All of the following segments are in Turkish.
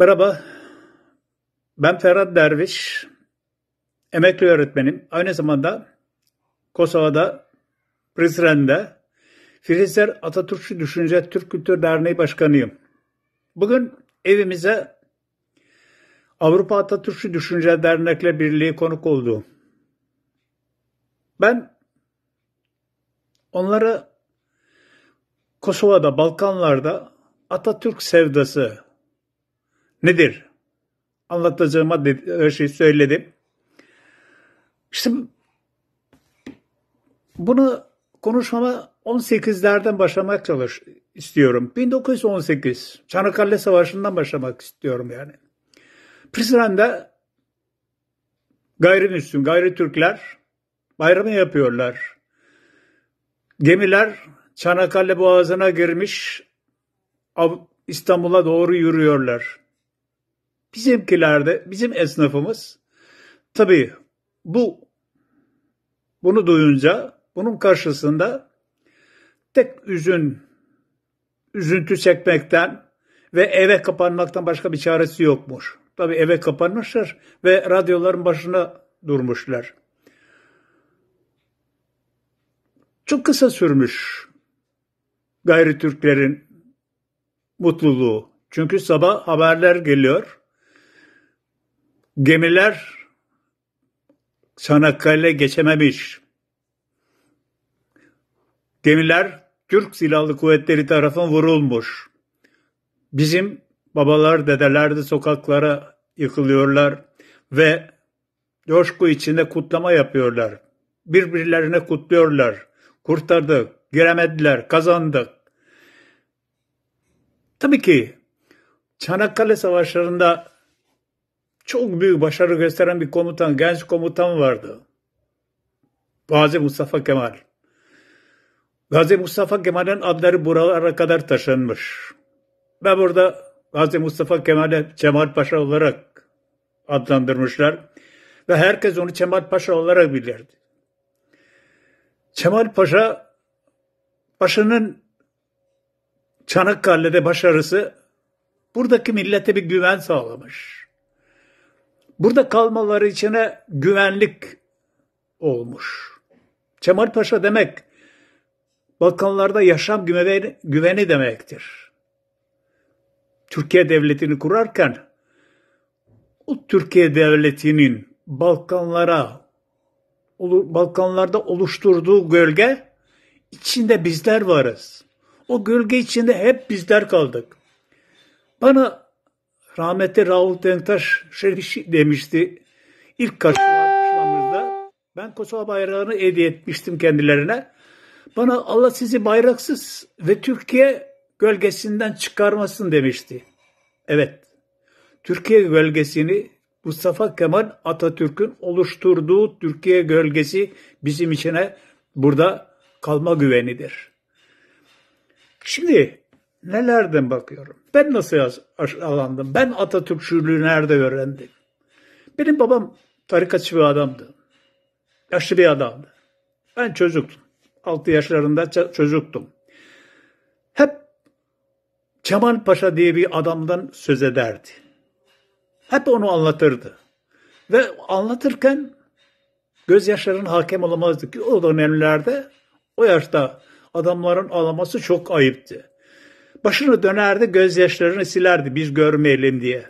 Merhaba, ben Ferhat Derviş, emekli öğretmenim. Aynı zamanda Kosova'da, Prizren'de Filizler Atatürkçü Düşünce Türk Kültür Derneği Başkanıyım. Bugün evimize Avrupa Atatürkçü Düşünce Dernekler Birliği konuk oldu. Ben onlara Kosova'da, Balkanlar'da Atatürk sevdası, nedir? Anlatacağıma dedi, her şeyi söyledim. İşte bunu konuşmama 18'lerden başlamak çalış istiyorum. 1918 Çanakkale Savaşı'ndan başlamak istiyorum yani. Prizren'de gayrimüslim, gayri Türkler bayramı yapıyorlar. Gemiler Çanakkale Boğazı'na girmiş İstanbul'a doğru yürüyorlar. Bizimkilerde, bizim esnafımız tabii bu bunu duyunca bunun karşısında tek üzün üzüntü çekmekten ve eve kapanmaktan başka bir çaresi yokmuş. Tabii eve kapanmışlar ve radyoların başına durmuşlar. Çok kısa sürmüş gayri Türklerin mutluluğu. Çünkü sabah haberler geliyor. Gemiler Çanakkale geçememiş. Gemiler Türk Silahlı Kuvvetleri tarafından vurulmuş. Bizim babalar, dedeler de sokaklara yıkılıyorlar ve coşku içinde kutlama yapıyorlar. Birbirlerine kutluyorlar. Kurtardık, giremediler, kazandık. Tabii ki Çanakkale Savaşları'nda çok büyük başarı gösteren bir komutan, genç komutan vardı. Gazi Mustafa Kemal. Gazi Mustafa Kemal'in adları buralara kadar taşınmış. Ve burada Gazi Mustafa Kemal'e Cemal Paşa olarak adlandırmışlar ve herkes onu Cemal Paşa olarak bilirdi. Cemal Paşa Paşa'nın Çanakkale'de başarısı buradaki millete bir güven sağlamış. Burada kalmaları içine güvenlik olmuş. Cemal Paşa demek Balkanlarda yaşam güveni, güveni demektir. Türkiye devletini kurarken o Türkiye devletinin Balkanlara Balkanlarda oluşturduğu gölge içinde bizler varız. O gölge içinde hep bizler kaldık. Bana Rahmetli Rauf Denktaş şöyle şey demişti. İlk karşılaşmamızda ben Kosova bayrağını hediye etmiştim kendilerine. Bana Allah sizi bayraksız ve Türkiye gölgesinden çıkarmasın demişti. Evet, Türkiye gölgesini Mustafa Kemal Atatürk'ün oluşturduğu Türkiye gölgesi bizim içine burada kalma güvenidir. Şimdi nelerden bakıyorum. Ben nasıl aşağılandım? Ben Atatürkçülüğü nerede öğrendim? Benim babam tarikatçı bir adamdı. Yaşlı bir adamdı. Ben çocuktum. 6 yaşlarında çocuktum. Hep Kemal Paşa diye bir adamdan söz ederdi. Hep onu anlatırdı. Ve anlatırken gözyaşların hakem olamazdı ki o dönemlerde o yaşta adamların ağlaması çok ayıptı. Başını dönerdi, gözyaşlarını silerdi biz görmeyelim diye.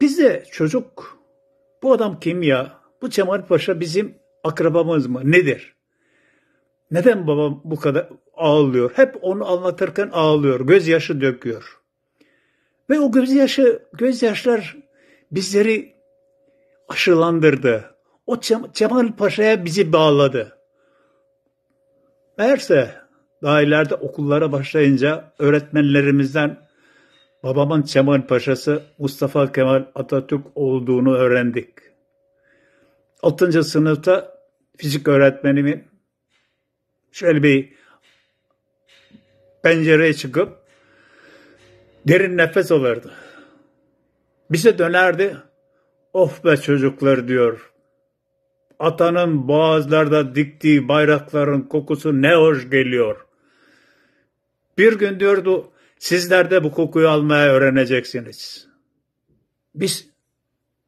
Biz de çocuk, bu adam kim ya? Bu Cemal Paşa bizim akrabamız mı? Nedir? Neden babam bu kadar ağlıyor? Hep onu anlatırken ağlıyor, gözyaşı döküyor. Ve o gözyaşı, gözyaşlar bizleri aşılandırdı. O Cemal Paşa'ya bizi bağladı. Meğerse daha ileride okullara başlayınca öğretmenlerimizden babamın Cemal Paşa'sı Mustafa Kemal Atatürk olduğunu öğrendik. 6. sınıfta fizik öğretmenimin şöyle bir pencereye çıkıp derin nefes alırdı. Bize dönerdi. Of be çocuklar diyor. Atanın boğazlarda diktiği bayrakların kokusu ne hoş geliyor. Bir gün diyordu sizler de bu kokuyu almaya öğreneceksiniz. Biz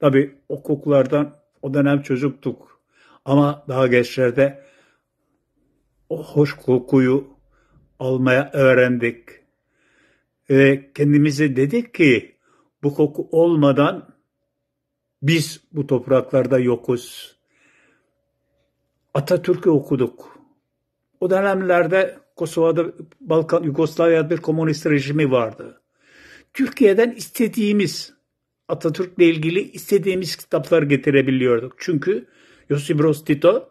tabi o kokulardan o dönem çocuktuk. Ama daha geçlerde o hoş kokuyu almaya öğrendik. Ve kendimize dedik ki bu koku olmadan biz bu topraklarda yokuz. Atatürk'ü okuduk. O dönemlerde Kosova'da Balkan Yugoslavya'da bir komünist rejimi vardı. Türkiye'den istediğimiz Atatürk'le ilgili istediğimiz kitaplar getirebiliyorduk. Çünkü Josip Broz Tito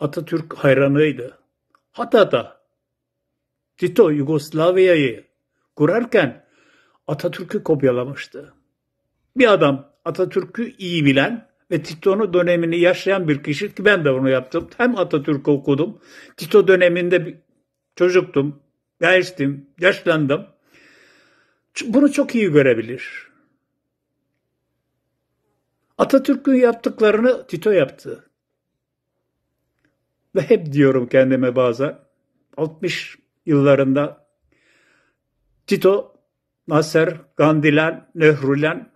Atatürk hayranıydı. Hatta da Tito Yugoslavya'yı kurarken Atatürk'ü kopyalamıştı. Bir adam Atatürk'ü iyi bilen ve Tito'nun dönemini yaşayan bir kişi ki ben de bunu yaptım. Hem Atatürk'ü okudum. Tito döneminde Çocuktum, gençtim, yaşlandım. Bunu çok iyi görebilir. Atatürk'ün yaptıklarını Tito yaptı. Ve hep diyorum kendime bazen 60 yıllarında Tito, Nasser, Gandilen, Nehrulen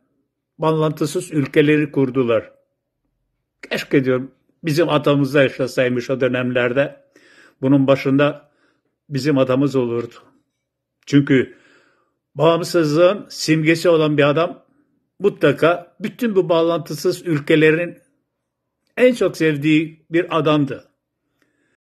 bağlantısız ülkeleri kurdular. Keşke diyorum bizim atamızda yaşasaymış o dönemlerde. Bunun başında bizim adamız olurdu. Çünkü bağımsızlığın simgesi olan bir adam mutlaka bütün bu bağlantısız ülkelerin en çok sevdiği bir adamdı.